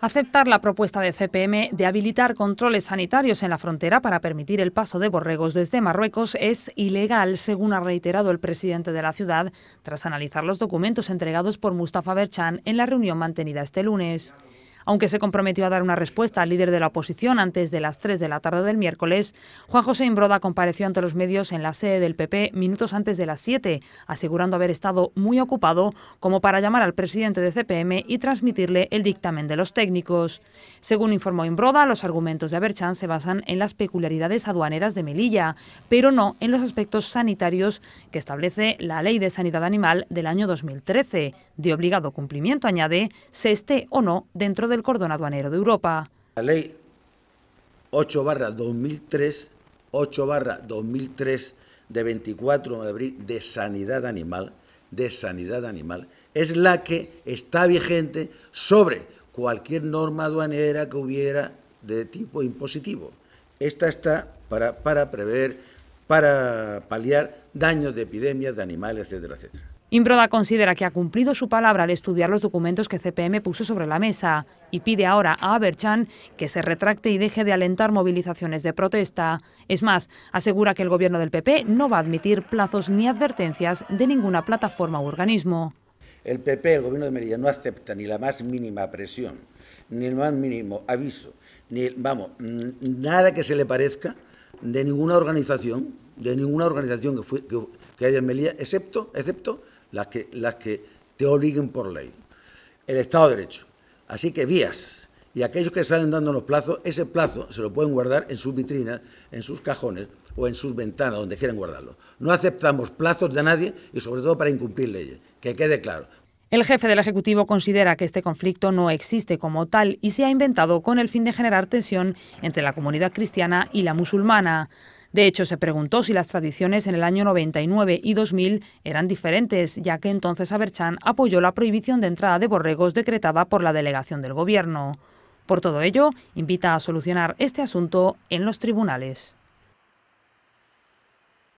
aceptar la propuesta de CPM de habilitar controles sanitarios en la frontera para permitir el paso de borregos desde Marruecos es ilegal, según ha reiterado el presidente de la ciudad, tras analizar los documentos entregados por Mustafa Berchan en la reunión mantenida este lunes. Aunque se comprometió a dar una respuesta al líder de la oposición antes de las 3 de la tarde del miércoles, Juan José Imbroda compareció ante los medios en la sede del PP minutos antes de las 7, asegurando haber estado muy ocupado como para llamar al presidente de CPM y transmitirle el dictamen de los técnicos. Según informó Imbroda, los argumentos de Aberchan se basan en las peculiaridades aduaneras de Melilla, pero no en los aspectos sanitarios que establece la Ley de Sanidad Animal del año 2013, de obligado cumplimiento, añade, se esté o no dentro del cordón aduanero de Europa. La ley 8 barra 2003, 8 barra 2003 de 24 de abril de sanidad animal, de sanidad animal, es la que está vigente sobre cualquier norma aduanera que hubiera de tipo impositivo. Esta está para, para prever, para paliar daños de epidemias de animales, etcétera, etcétera. Imbroda considera que ha cumplido su palabra al estudiar los documentos que CPM puso sobre la mesa y pide ahora a Aberchan que se retracte y deje de alentar movilizaciones de protesta. Es más, asegura que el gobierno del PP no va a admitir plazos ni advertencias de ninguna plataforma u organismo. El PP, el gobierno de Melilla, no acepta ni la más mínima presión, ni el más mínimo aviso, ni, vamos, nada que se le parezca de ninguna organización, de ninguna organización que, haya en Melilla, excepto, excepto las que, que te obliguen por ley. El Estado de Derecho. Así que vías. Y aquellos que salen dando los plazos, ese plazo se lo pueden guardar en sus vitrinas, en sus cajones o en sus ventanas, donde quieren guardarlo. No aceptamos plazos de nadie y sobre todo para incumplir leyes. Que quede claro. El jefe del Ejecutivo considera que este conflicto no existe como tal y se ha inventado con el fin de generar tensión entre la comunidad cristiana y la musulmana. De hecho, se preguntó si las tradiciones en el año 99 y 2000 eran diferentes, ya que entonces Aberchan apoyó la prohibición de entrada de borregos decretada por la delegación del Gobierno. Por todo ello, invita a solucionar este asunto en los tribunales.